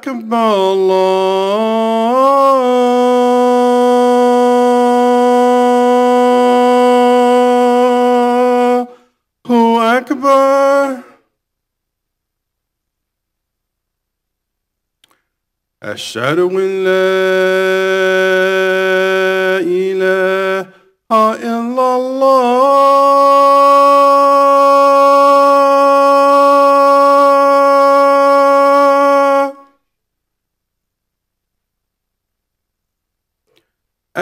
أكبر الله هو أكبر أشهد أن لا إله إلا الله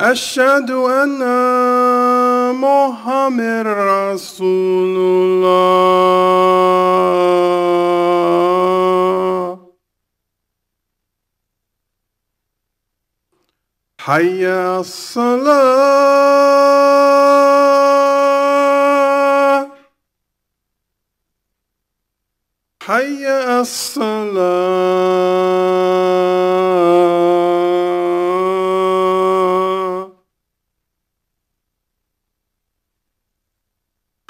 أشهد أن محمد رسول الله حي الصلاة حي الصلاة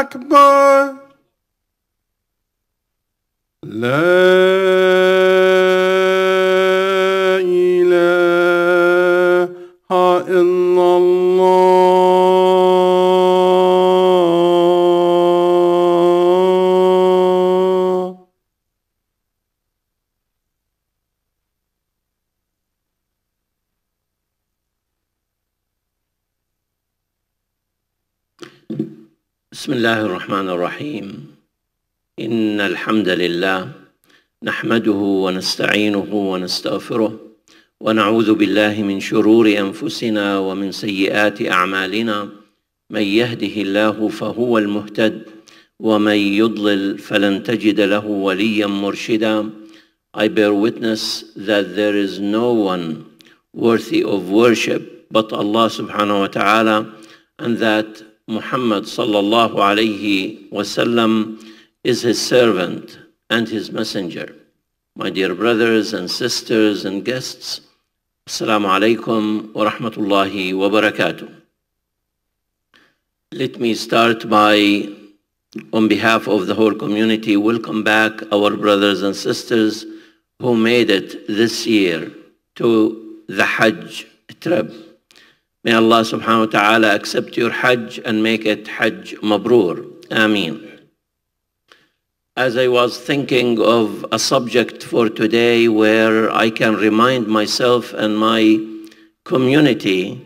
أكبر لا الله الرحمن الرحيم إن الحمد لله نحمده ونستعينه ونستغفره ونعوذ بالله من شرور أنفسنا ومن سيئات أعمالنا من يهده الله فهو المهتد ومن يضلل فلن تجد له وليا مرشدا I bear witness that there is no one worthy of worship but Allah subhanahu wa ta'ala and that Muhammad sallallahu alayhi wasallam is his servant and his messenger. My dear brothers and sisters and guests, Assalamu alaikum wa rahmatullahi wa barakatuh. Let me start by, on behalf of the whole community, welcome back our brothers and sisters who made it this year to the Hajj trip. May Allah subhanahu wa ta'ala accept your Hajj and make it Hajj Mabrur. Ameen. As I was thinking of a subject for today where I can remind myself and my community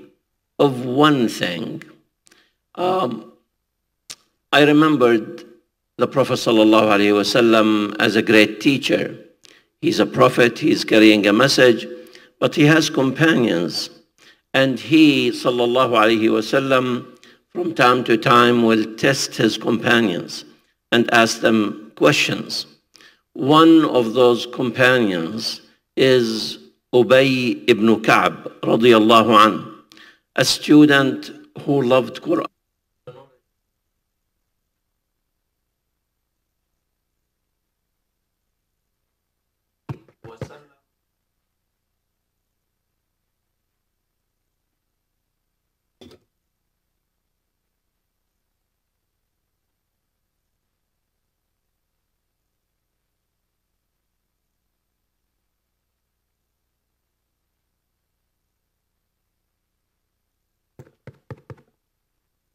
of one thing, um, I remembered the Prophet ﷺ as a great teacher. He's a prophet, he's carrying a message, but he has companions and he, sallallahu alayhi wasallam, from time to time will test his companions and ask them questions. One of those companions is Ubay ibn Ka'b radiallahu an, a student who loved Quran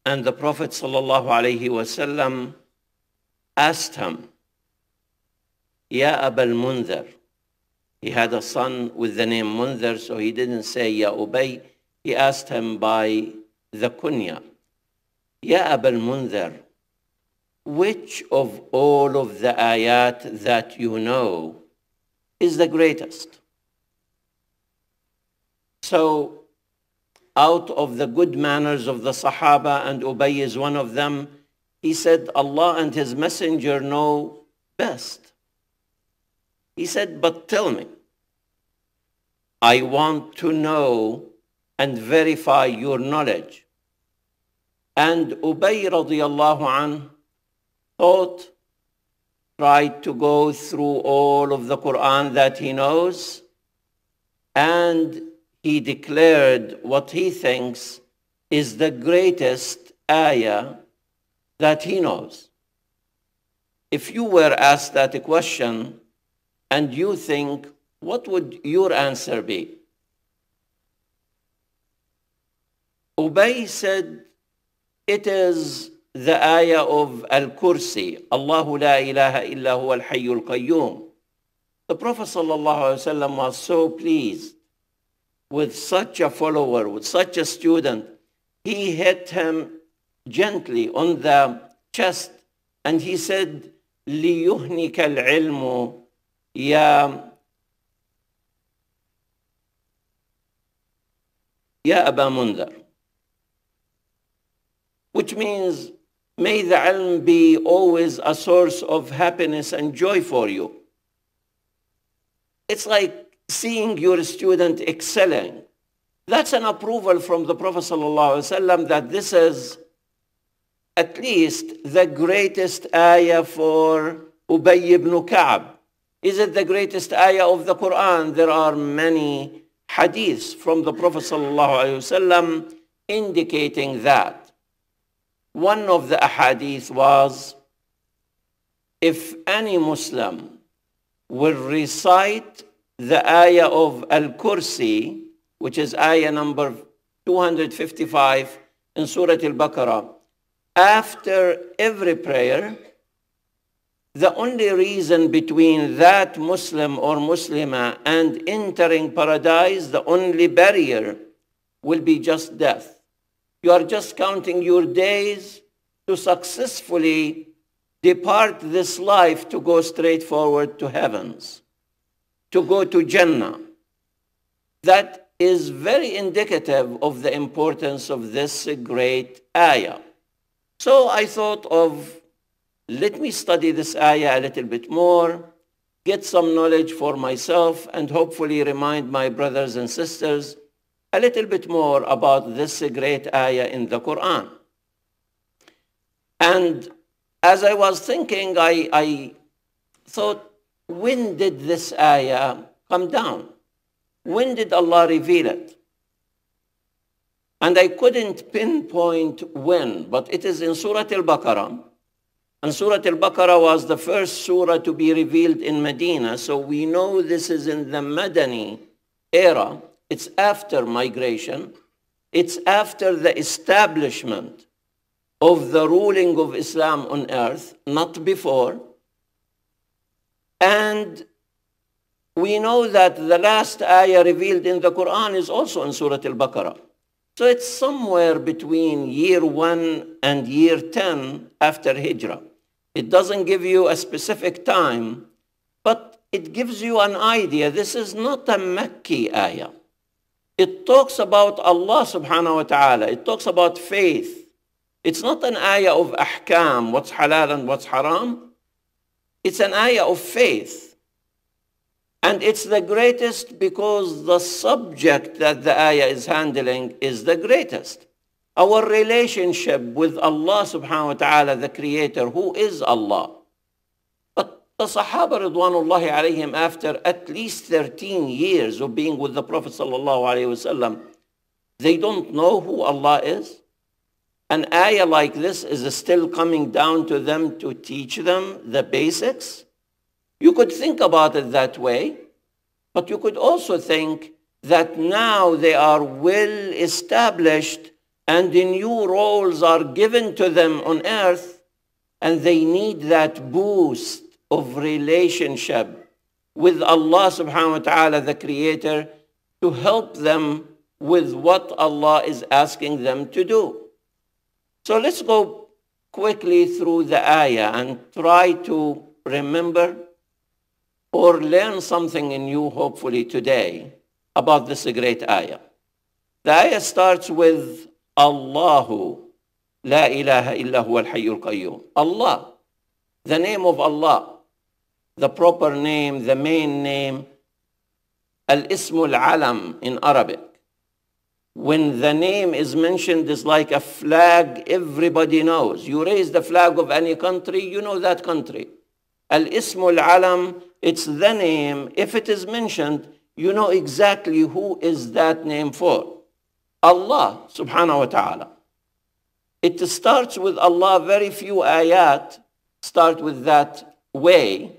And the Prophet وسلم asked him, Ya Abul Mundhar. He had a son with the name Mundhar, so he didn't say Ya Ubay. He asked him by the kunya. Ya Abul Mundhar, which of all of the ayat that you know is the greatest? So out of the good manners of the Sahaba, and Ubay is one of them, he said, Allah and his messenger know best. He said, but tell me, I want to know and verify your knowledge. And Ubay radiallahu an thought, tried to go through all of the Quran that he knows, and he declared what he thinks is the greatest ayah that he knows. If you were asked that question and you think, what would your answer be? Ubay said, it is the ayah of Al-Kursi, Allah la ilaha illa huwa al-hayyul qayyum. The Prophet ﷺ was so pleased with such a follower, with such a student, he hit him gently on the chest and he said, ليهنك العلم يا يا أبا منذر which means may the علم be always a source of happiness and joy for you. It's like seeing your student excelling. That's an approval from the Prophet ﷺ that this is at least the greatest ayah for Ubay ibn Ka'b. Is it the greatest ayah of the Quran? There are many hadiths from the Prophet ﷺ indicating that. One of the ahadith was, if any Muslim will recite the ayah of Al-Kursi, which is ayah number 255 in Surah Al-Baqarah, after every prayer, the only reason between that Muslim or Muslimah and entering paradise, the only barrier will be just death. You are just counting your days to successfully depart this life to go straight forward to heavens to go to Jannah. That is very indicative of the importance of this great ayah. So I thought of, let me study this ayah a little bit more, get some knowledge for myself, and hopefully remind my brothers and sisters a little bit more about this great ayah in the Quran. And as I was thinking, I, I thought when did this ayah come down? When did Allah reveal it? And I couldn't pinpoint when, but it is in Surah Al-Baqarah. And Surah Al-Baqarah was the first surah to be revealed in Medina, so we know this is in the Madani era. It's after migration. It's after the establishment of the ruling of Islam on earth, not before. And we know that the last ayah revealed in the Quran is also in Surah Al-Baqarah. So it's somewhere between year 1 and year 10 after Hijrah. It doesn't give you a specific time, but it gives you an idea. This is not a Makki ayah. It talks about Allah subhanahu wa ta'ala. It talks about faith. It's not an ayah of ahkam, what's halal and what's haram. It's an ayah of faith. And it's the greatest because the subject that the ayah is handling is the greatest. Our relationship with Allah subhanahu wa ta'ala, the creator, who is Allah. But the Sahaba Ridwanullahi alayhim, after at least 13 years of being with the Prophet sallallahu alayhi wasallam, they don't know who Allah is. An ayah like this is still coming down to them to teach them the basics. You could think about it that way, but you could also think that now they are well established and the new roles are given to them on earth and they need that boost of relationship with Allah subhanahu wa ta'ala, the creator, to help them with what Allah is asking them to do. So let's go quickly through the ayah and try to remember or learn something new hopefully today about this great ayah. The ayah starts with Allahu, la ilaha illa huwa al-hayyul qayyum. Allah, the name of Allah, the proper name, the main name, al-ismul alam in Arabic when the name is mentioned is like a flag everybody knows. You raise the flag of any country, you know that country. Al-Ismul Alam, it's the name. If it is mentioned, you know exactly who is that name for. Allah subhanahu wa ta'ala. It starts with Allah. Very few ayat start with that way.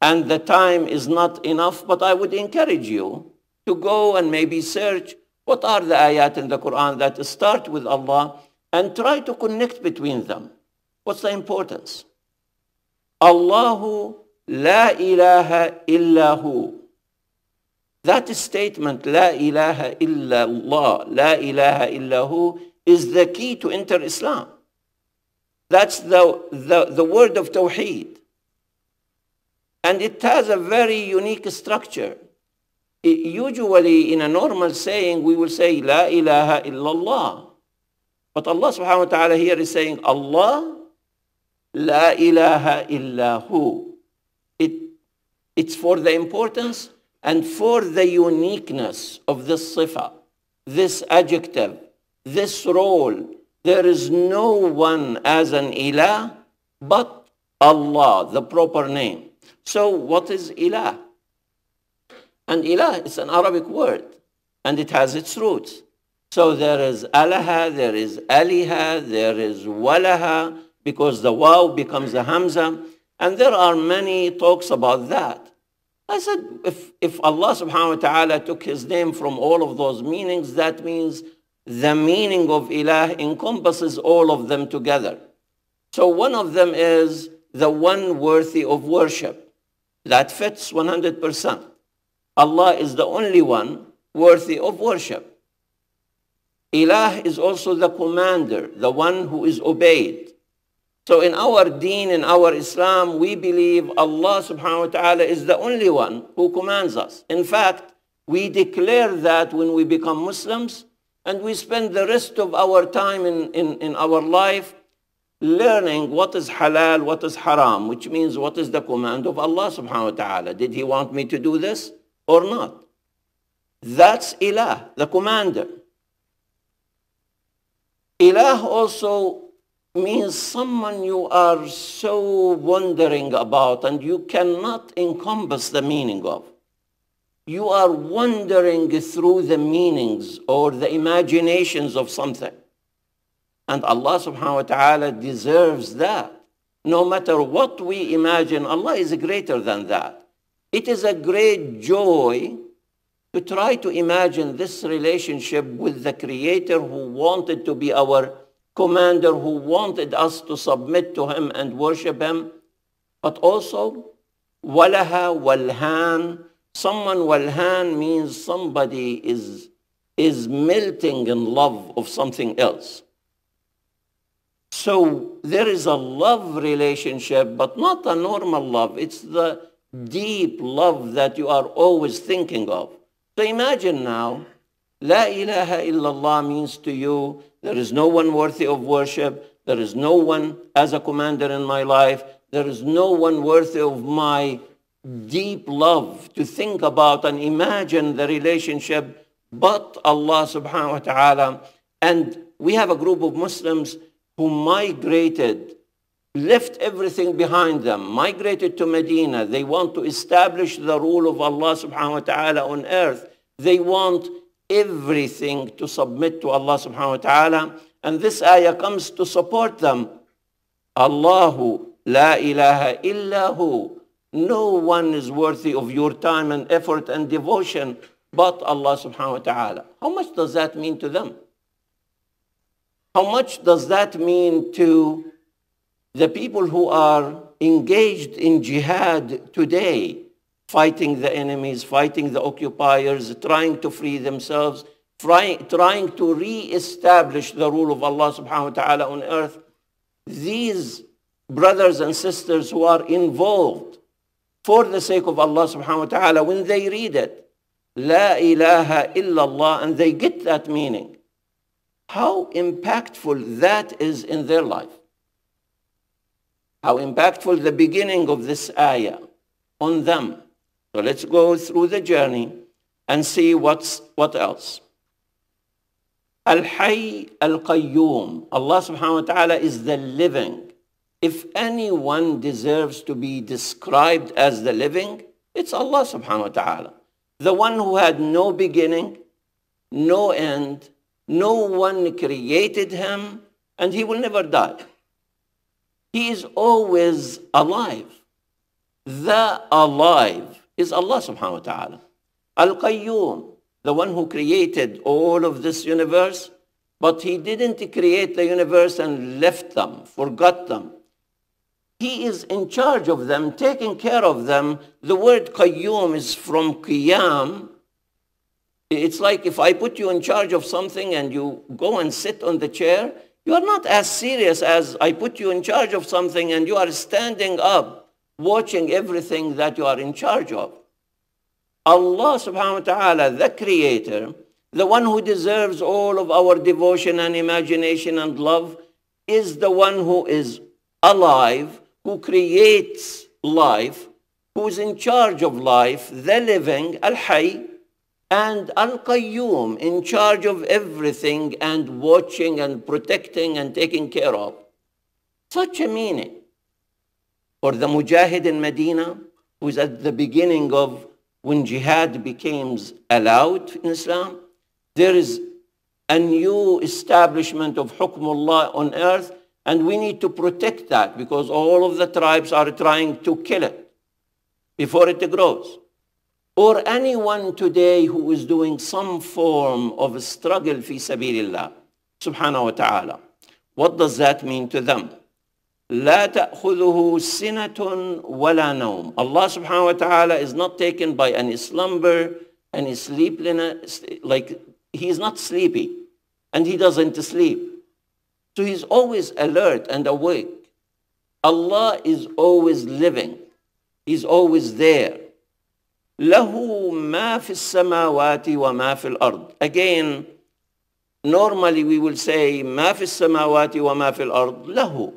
And the time is not enough, but I would encourage you to go and maybe search what are the ayat in the Quran that start with Allah and try to connect between them? What's the importance? Allahu la ilaha illahu. That statement, la ilaha illallah, la ilaha illahu, is the key to enter Islam. That's the, the, the word of Tawheed. And it has a very unique structure usually in a normal saying, we will say, La ilaha illallah. But Allah subhanahu wa ta'ala here is saying, Allah, La ilaha illahu. It, it's for the importance and for the uniqueness of this sifa, this adjective, this role. There is no one as an ilah but Allah, the proper name. So what is ilah? And ilah, it's an Arabic word, and it has its roots. So there is alaha, there is aliha, there is walaha, because the waw becomes a hamza, and there are many talks about that. I said, if, if Allah subhanahu wa ta'ala took his name from all of those meanings, that means the meaning of ilah encompasses all of them together. So one of them is the one worthy of worship. That fits 100%. Allah is the only one worthy of worship. Ilah is also the commander, the one who is obeyed. So in our deen, in our Islam, we believe Allah subhanahu wa ta'ala is the only one who commands us. In fact, we declare that when we become Muslims and we spend the rest of our time in, in, in our life learning what is halal, what is haram, which means what is the command of Allah subhanahu wa ta'ala. Did he want me to do this? or not. That's Ilah, the commander. Ilah also means someone you are so wondering about and you cannot encompass the meaning of. You are wandering through the meanings or the imaginations of something. And Allah subhanahu wa ta'ala deserves that. No matter what we imagine, Allah is greater than that. It is a great joy to try to imagine this relationship with the Creator who wanted to be our commander, who wanted us to submit to him and worship him, but also walaha walhan. Someone walhan means somebody is, is melting in love of something else. So there is a love relationship, but not a normal love. It's the deep love that you are always thinking of. So imagine now, La ilaha illallah means to you, there is no one worthy of worship, there is no one as a commander in my life, there is no one worthy of my deep love to think about and imagine the relationship but Allah subhanahu wa ta'ala. And we have a group of Muslims who migrated left everything behind them, migrated to Medina. They want to establish the rule of Allah subhanahu wa ta'ala on earth. They want everything to submit to Allah subhanahu wa ta'ala. And this ayah comes to support them. Allahu la ilaha illahu. No one is worthy of your time and effort and devotion but Allah subhanahu wa ta'ala. How much does that mean to them? How much does that mean to the people who are engaged in jihad today, fighting the enemies, fighting the occupiers, trying to free themselves, trying, trying to re-establish the rule of Allah subhanahu wa ta'ala on earth, these brothers and sisters who are involved for the sake of Allah subhanahu wa ta'ala, when they read it, La ilaha illallah, and they get that meaning, how impactful that is in their life how impactful the beginning of this ayah on them. So let's go through the journey and see what's, what else. Al-Hayy Al-Qayyum. Allah subhanahu wa ta'ala is the living. If anyone deserves to be described as the living, it's Allah subhanahu wa ta'ala. The one who had no beginning, no end, no one created him, and he will never die. He is always alive. The alive is Allah subhanahu wa ta'ala. Al-Qayyum, the one who created all of this universe, but he didn't create the universe and left them, forgot them. He is in charge of them, taking care of them. The word Qayyum is from Qiyam. It's like if I put you in charge of something and you go and sit on the chair, you are not as serious as I put you in charge of something and you are standing up watching everything that you are in charge of. Allah subhanahu wa ta'ala, the creator, the one who deserves all of our devotion and imagination and love, is the one who is alive, who creates life, who's in charge of life, the living, al-hayy, and Al-Qayyum in charge of everything and watching and protecting and taking care of. Such a meaning. Or the Mujahid in Medina, who is at the beginning of when jihad becomes allowed in Islam, there is a new establishment of hukmullah on earth, and we need to protect that because all of the tribes are trying to kill it before it grows or anyone today who is doing some form of struggle fi sabilillah, Subhanahu wa Taala, what does that mean to them لا تأخذه سنة ولا نوم Allah subhanahu wa ta'ala is not taken by any slumber any sleepiness like he is not sleepy and he doesn't sleep so he's always alert and awake Allah is always living he's always there له ما في السماوات وما في الأرض again normally we will say ما في السماوات وما في الأرض له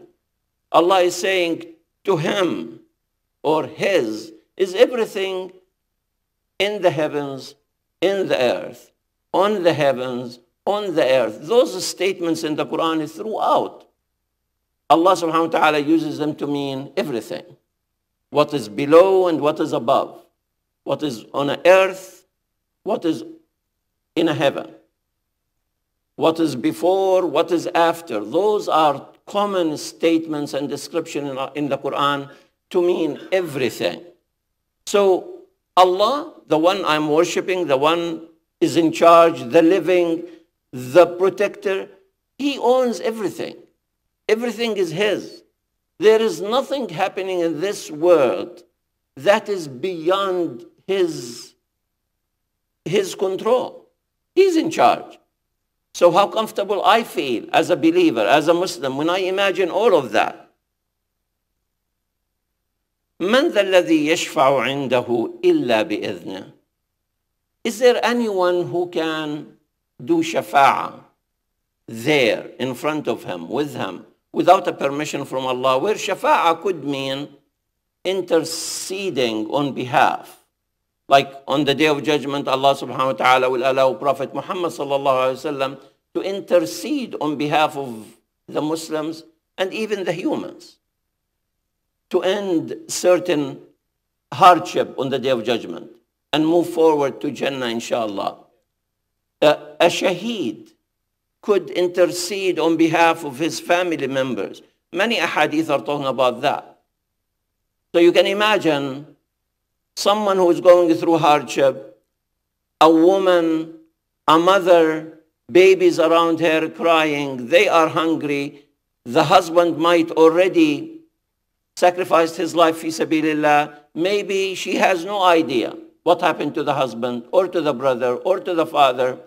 Allah is saying to him or his is everything in the heavens in the earth on the heavens on the earth those statements in the Quran is throughout Allah subhanahu wa ta'ala uses them to mean everything what is below and what is above what is on earth, what is in heaven, what is before, what is after. Those are common statements and description in the Quran to mean everything. So Allah, the one I'm worshiping, the one is in charge, the living, the protector, he owns everything. Everything is his. There is nothing happening in this world that is beyond his, his control. He's in charge. So how comfortable I feel as a believer, as a Muslim, when I imagine all of that. من ذا الذي يشفع عنده إلا بإذنه Is there anyone who can do shafa'a there in front of him, with him, without a permission from Allah? Where shafa'a could mean interceding on behalf like on the day of judgment, Allah subhanahu wa ta'ala will allow Prophet Muhammad sallallahu alaihi wasallam to intercede on behalf of the Muslims and even the humans to end certain hardship on the day of judgment and move forward to Jannah, inshallah. Uh, a shaheed could intercede on behalf of his family members. Many ahadith are talking about that. So you can imagine someone who is going through hardship, a woman, a mother, babies around her crying, they are hungry. The husband might already sacrificed his life fi Maybe she has no idea what happened to the husband or to the brother or to the father.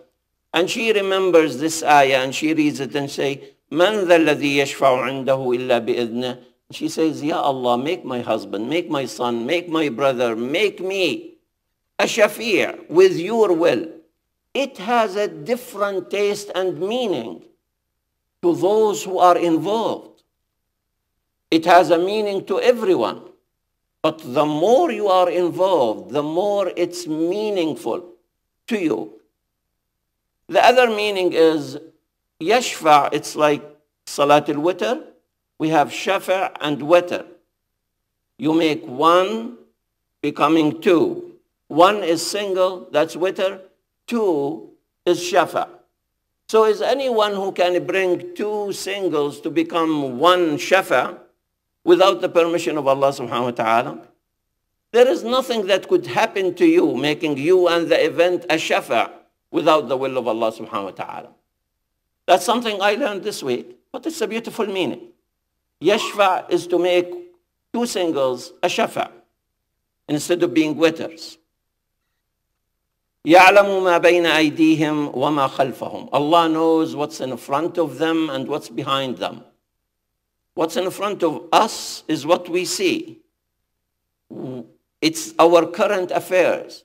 And she remembers this ayah and she reads it and say, من ذا الذي يشفع عنده إلا بإذنه she says, Ya Allah, make my husband, make my son, make my brother, make me a shafir with your will. It has a different taste and meaning to those who are involved. It has a meaning to everyone. But the more you are involved, the more it's meaningful to you. The other meaning is yashfa, it's like salat al-witr, we have shafa' and wetter. You make one becoming two. One is single, that's wetter. Two is shafa'. So is anyone who can bring two singles to become one shafa' without the permission of Allah subhanahu wa ta'ala? There is nothing that could happen to you making you and the event a shafa' without the will of Allah subhanahu wa ta'ala. That's something I learned this week, but it's a beautiful meaning. Yashfa is to make two singles a shafa instead of being witters. يعلم ما بين أيديهم وما خلفهم. Allah knows what's in front of them and what's behind them. What's in front of us is what we see. It's our current affairs.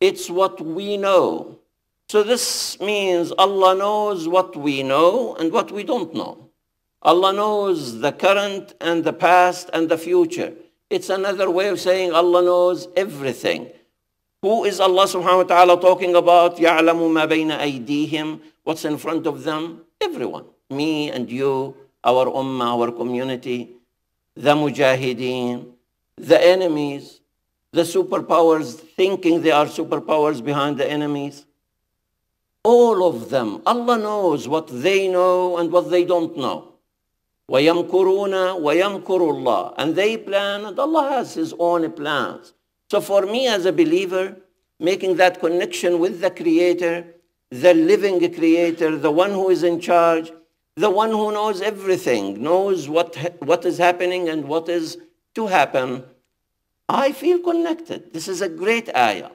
It's what we know. So this means Allah knows what we know and what we don't know. Allah knows the current and the past and the future. It's another way of saying Allah knows everything. Who is Allah subhanahu wa ta'ala talking about? يَعْلَمُ مَا بَيْنَ أَيْدِيهِمْ What's in front of them? Everyone. Me and you, our ummah, our community, the mujahideen, the enemies, the superpowers thinking they are superpowers behind the enemies. All of them. Allah knows what they know and what they don't know. وَيَمْكُرُونَ وَيَمْكُرُ اللَّهِ And they plan and Allah has His own plans. So for me as a believer, making that connection with the Creator, the living Creator, the one who is in charge, the one who knows everything, knows what, what is happening and what is to happen, I feel connected. This is a great ayah.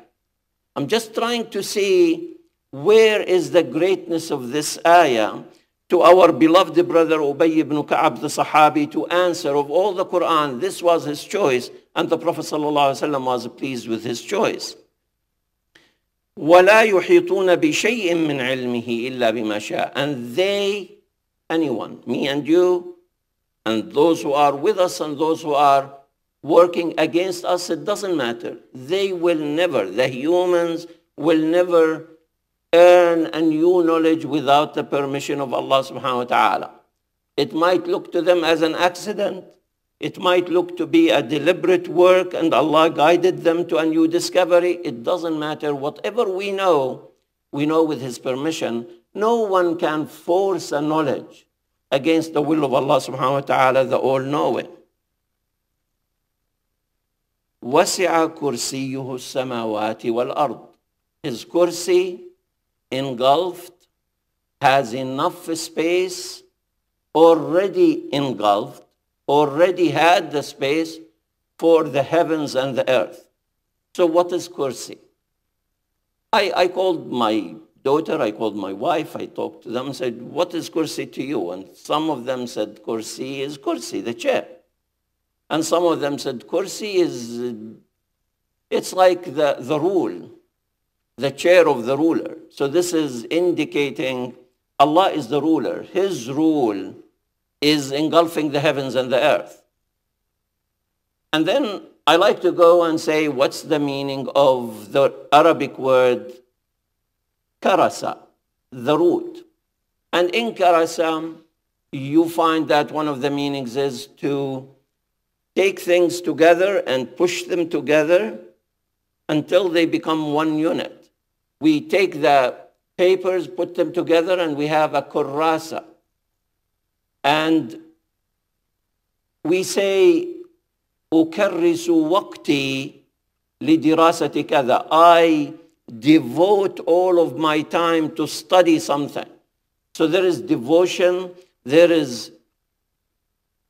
I'm just trying to see where is the greatness of this ayah to our beloved brother Ubay ibn Ka'ab the Sahabi to answer of all the Quran. This was his choice and the Prophet ﷺ was pleased with his choice. وَلَا يُحِيطُونَ بِشَيْءٍ مِّنْ عِلْمِهِ إِلَّا بِمَا شَاءَ And they, anyone, me and you, and those who are with us and those who are working against us, it doesn't matter. They will never, the humans will never earn a new knowledge without the permission of Allah subhanahu wa ta'ala. It might look to them as an accident. It might look to be a deliberate work and Allah guided them to a new discovery. It doesn't matter. Whatever we know, we know with His permission. No one can force a knowledge against the will of Allah subhanahu wa ta'ala, the all-knowing. وَسِعَ كُرْسِيُّهُ السَّمَاوَاتِ وَالْأَرْضِ His kursi engulfed, has enough space, already engulfed, already had the space for the heavens and the earth. So what is kursi? I, I called my daughter, I called my wife, I talked to them and said, what is kursi to you? And some of them said, kursi is kursi, the chair. And some of them said, kursi is, it's like the, the rule the chair of the ruler. So this is indicating Allah is the ruler. His rule is engulfing the heavens and the earth. And then I like to go and say, what's the meaning of the Arabic word karasa, the root? And in karasa, you find that one of the meanings is to take things together and push them together until they become one unit we take the papers, put them together, and we have a kurasa. And we say, أكرس وقتي لدراسة كذا. I devote all of my time to study something. So there is devotion, there is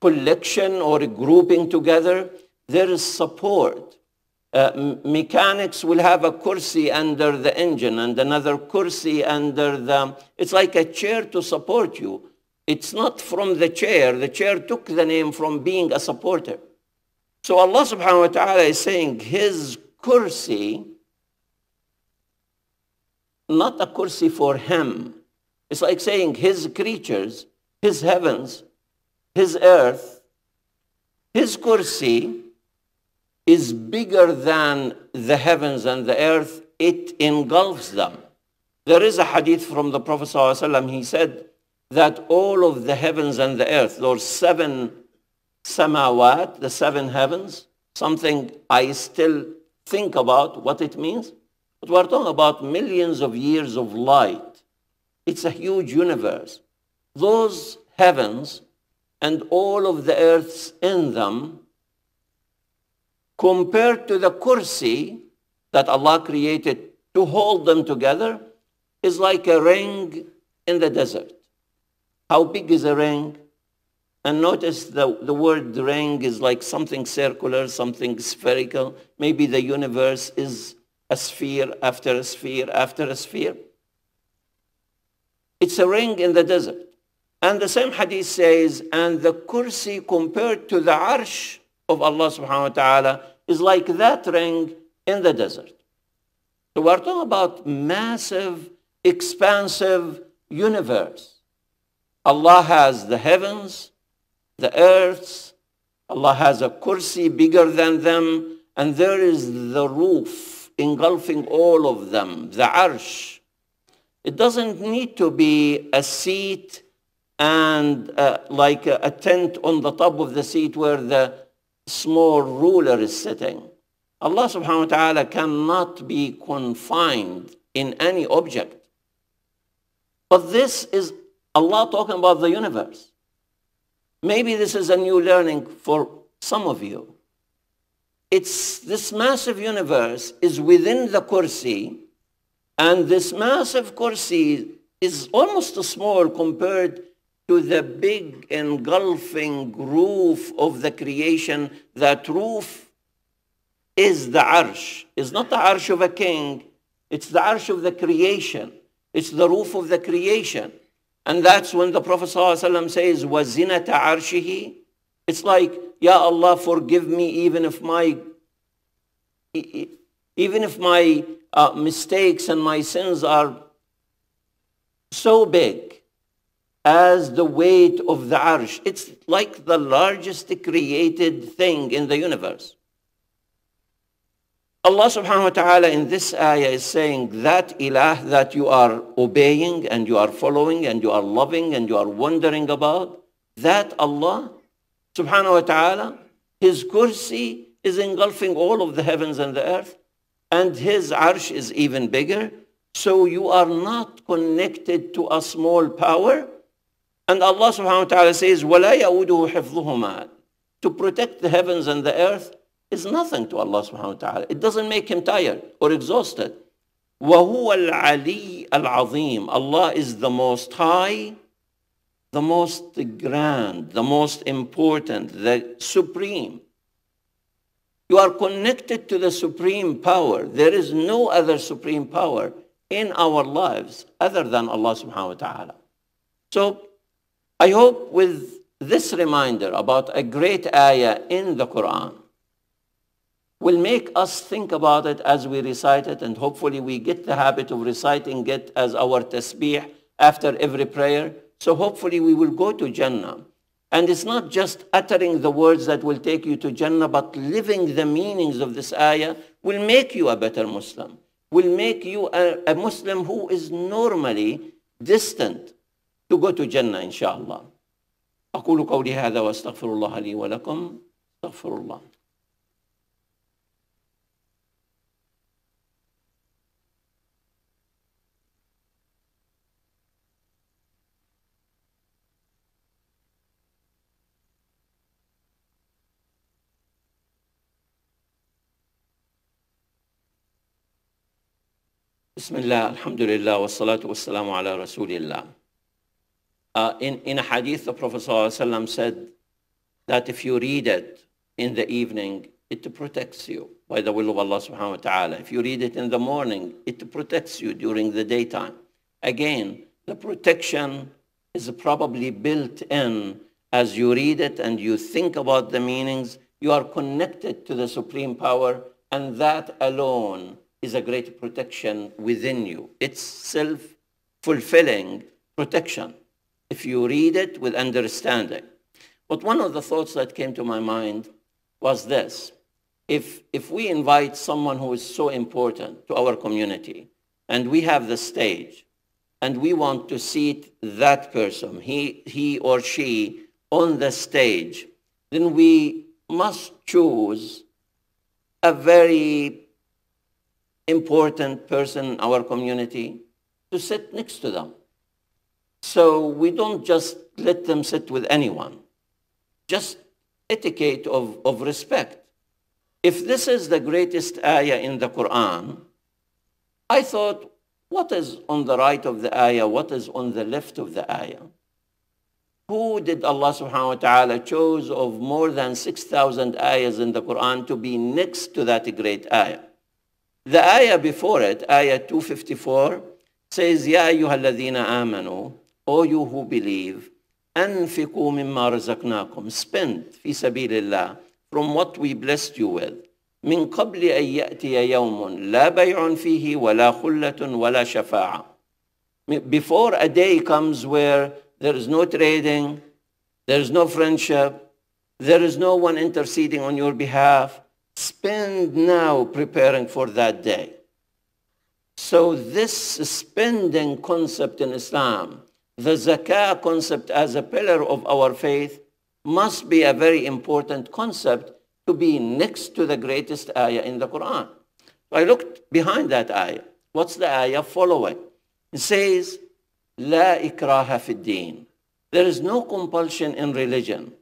collection or grouping together, there is support. Uh, mechanics will have a kursi under the engine and another kursi under the, it's like a chair to support you. It's not from the chair. The chair took the name from being a supporter. So Allah subhanahu wa ta'ala is saying his kursi, not a kursi for him. It's like saying his creatures, his heavens, his earth, his kursi, is bigger than the heavens and the earth, it engulfs them. There is a hadith from the Prophet ﷺ, he said that all of the heavens and the earth, those seven samawat, the seven heavens, something I still think about what it means. But we're talking about millions of years of light. It's a huge universe. Those heavens and all of the earths in them compared to the kursi that Allah created to hold them together is like a ring in the desert. How big is a ring? And notice the, the word ring is like something circular, something spherical. Maybe the universe is a sphere after a sphere after a sphere. It's a ring in the desert. And the same hadith says, and the kursi compared to the arsh of Allah subhanahu wa ta'ala is like that ring in the desert. So we're talking about massive, expansive universe. Allah has the heavens, the earths. Allah has a kursi bigger than them. And there is the roof engulfing all of them, the arsh. It doesn't need to be a seat and uh, like a, a tent on the top of the seat where the small ruler is sitting. Allah subhanahu wa ta'ala cannot be confined in any object. But this is Allah talking about the universe. Maybe this is a new learning for some of you. It's this massive universe is within the Kursi, and this massive Kursi is almost small compared to the big engulfing roof of the creation. That roof is the arsh. It's not the arsh of a king. It's the arsh of the creation. It's the roof of the creation. And that's when the Prophet ﷺ says, وَزِنَةَ عَرْشِهِ It's like, Ya Allah, forgive me even if my, even if my uh, mistakes and my sins are so big as the weight of the arsh. It's like the largest created thing in the universe. Allah subhanahu wa ta'ala in this ayah is saying that ilah that you are obeying and you are following and you are loving and you are wondering about, that Allah subhanahu wa ta'ala, his kursi is engulfing all of the heavens and the earth and his arsh is even bigger. So you are not connected to a small power. And Allah subhanahu wa ta'ala says, وَلَا يَعُودُهُ حِفْظُهُمَا To protect the heavens and the earth is nothing to Allah subhanahu wa ta'ala. It doesn't make him tired or exhausted. وَهُوَ الْعَلِيُّ الْعَظِيمُ Allah is the most high, the most grand, the most important, the supreme. You are connected to the supreme power. There is no other supreme power in our lives other than Allah subhanahu wa ta'ala. So I hope with this reminder about a great ayah in the Quran will make us think about it as we recite it and hopefully we get the habit of reciting it as our tasbih after every prayer. So hopefully we will go to Jannah. And it's not just uttering the words that will take you to Jannah, but living the meanings of this ayah will make you a better Muslim, will make you a, a Muslim who is normally distant to go to Jannah inshallah. أقول قولي هذا وأستغفر الله لي ولكم استغفر الله بسم الله الحمد لله والصلاة والسلام على رسول الله Uh, in, in a hadith, the Prophet ﷺ said that if you read it in the evening, it protects you by the will of Allah subhanahu wa ta'ala. If you read it in the morning, it protects you during the daytime. Again, the protection is probably built in as you read it and you think about the meanings, you are connected to the supreme power and that alone is a great protection within you. It's self-fulfilling protection if you read it with understanding. But one of the thoughts that came to my mind was this. If, if we invite someone who is so important to our community, and we have the stage, and we want to seat that person, he, he or she, on the stage, then we must choose a very important person in our community to sit next to them. So we don't just let them sit with anyone. Just etiquette of, of respect. If this is the greatest ayah in the Quran, I thought, what is on the right of the ayah? What is on the left of the ayah? Who did Allah subhanahu wa ta'ala chose of more than 6,000 ayahs in the Quran to be next to that great ayah? The ayah before it, ayah 254, says, Ya ayyuhalladhina amanu, O you who believe, أنفقوا مما رزقناكم Spend في سبيل الله from what we blessed you with من قبل أن يأتي يوم لا بيع فيه ولا خلة ولا شفاعة Before a day comes where there is no trading, there is no friendship, there is no one interceding on your behalf, spend now preparing for that day. So this spending concept in Islam the zakah concept as a pillar of our faith must be a very important concept to be next to the greatest ayah in the Quran. I looked behind that ayah. What's the ayah following? It says, La ikraha fid deen. There is no compulsion in religion.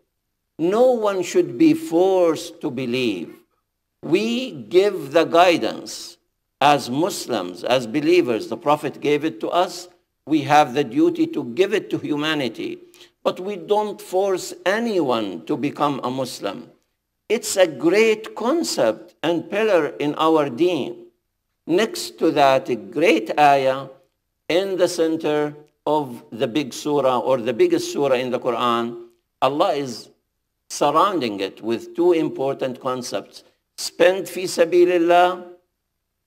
No one should be forced to believe. We give the guidance as Muslims, as believers. The Prophet gave it to us we have the duty to give it to humanity, but we don't force anyone to become a Muslim. It's a great concept and pillar in our deen. Next to that, a great ayah in the center of the big surah or the biggest surah in the Quran, Allah is surrounding it with two important concepts. Spend fi sabilillah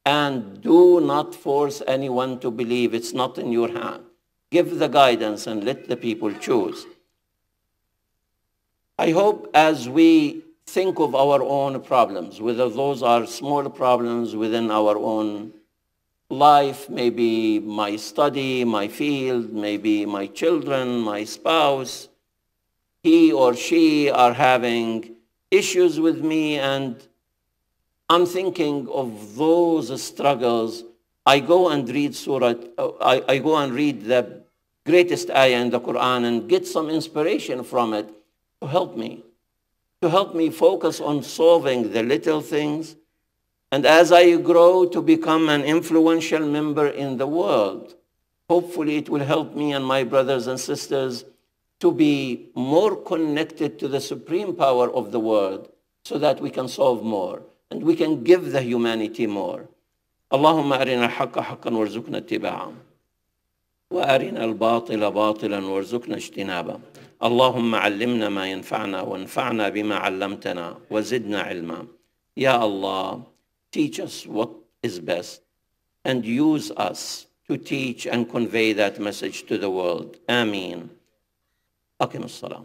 and do not force anyone to believe. It's not in your hand. Give the guidance and let the people choose. I hope as we think of our own problems, whether those are small problems within our own life, maybe my study, my field, maybe my children, my spouse, he or she are having issues with me and I'm thinking of those struggles. I go and read Surah, uh, I, I go and read the greatest ayah in the Quran and get some inspiration from it to help me, to help me focus on solving the little things. And as I grow to become an influential member in the world, hopefully it will help me and my brothers and sisters to be more connected to the supreme power of the world so that we can solve more and we can give the humanity more. اللهم أرنا الحق حقا وارزقنا اتباعه وأرنا الباطل باطلا وارزقنا اجتنابه اللهم علمنا ما ينفعنا وانفعنا بما علمتنا وزدنا علما يا الله teach us what is best and use us to teach and convey that message to the world آمين أقم الصلاة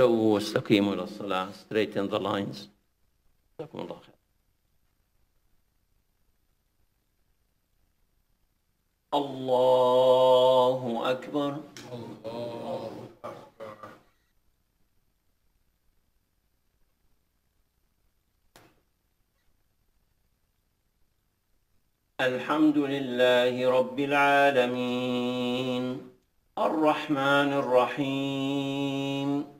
استووا واستقيموا للصلاة straighten the lines جزاكم الله خير الله أكبر الله أكبر الحمد لله رب العالمين الرحمن الرحيم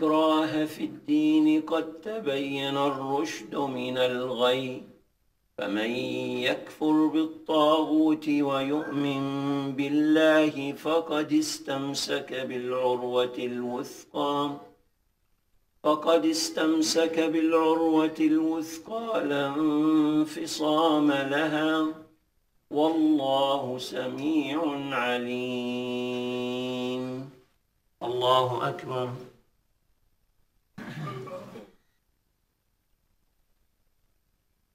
إكراه في الدين قد تبين الرشد من الغي فمن يكفر بالطاغوت ويؤمن بالله فقد استمسك بالعروة الوثقى فقد استمسك بالعروة الوثقى لا انفصام لها والله سميع عليم الله أكبر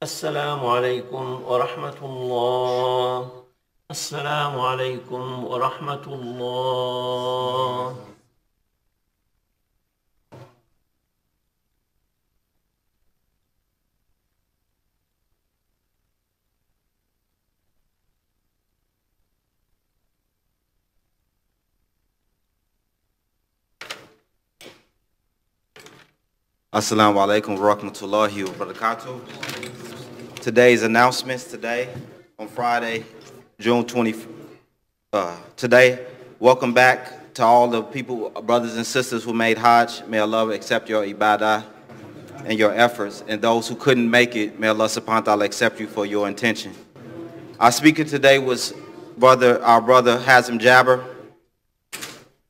السلام عليكم ورحمة الله السلام عليكم ورحمة الله السلام عليكم ورحمة الله وبركاته today's announcements today on Friday, June 20. Uh, today, welcome back to all the people, brothers and sisters who made Hajj. May Allah accept your ibadah and your efforts. And those who couldn't make it, may Allah subhanahu wa ta'ala accept you for your intention. Our speaker today was brother, our brother Hazim Jabber.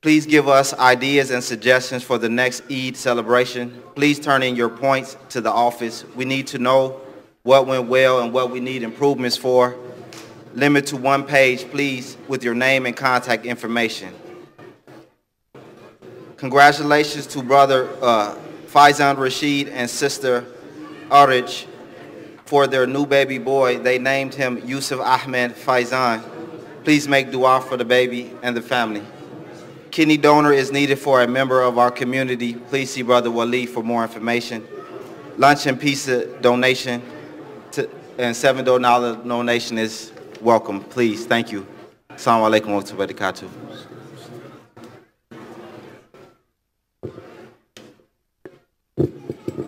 Please give us ideas and suggestions for the next Eid celebration. Please turn in your points to the office. We need to know what went well and what we need improvements for. Limit to one page, please, with your name and contact information. Congratulations to brother uh, Faizan Rashid and sister Arij for their new baby boy. They named him Yusuf Ahmed Faizan. Please make dua for the baby and the family. Kidney donor is needed for a member of our community. Please see Brother Wali for more information. Lunch and pizza donation and $7 donation is welcome. Please, thank you. Assalamu alaikum wa barakatuh.